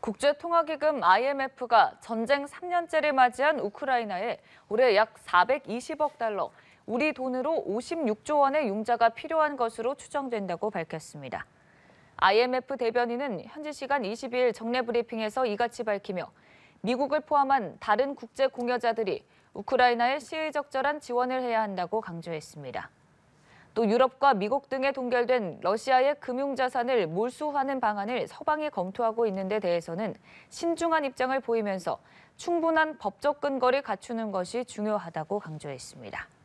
국제통화기금 IMF가 전쟁 3년째를 맞이한 우크라이나에 올해 약 420억 달러, 우리 돈으로 56조 원의 융자가 필요한 것으로 추정된다고 밝혔습니다. IMF 대변인은 현지 시간 22일 정례 브리핑에서 이같이 밝히며 미국을 포함한 다른 국제 공여자들이 우크라이나에 시의적절한 지원을 해야 한다고 강조했습니다. 또 유럽과 미국 등에 동결된 러시아의 금융자산을 몰수하는 방안을 서방이 검토하고 있는 데 대해서는 신중한 입장을 보이면서 충분한 법적 근거를 갖추는 것이 중요하다고 강조했습니다.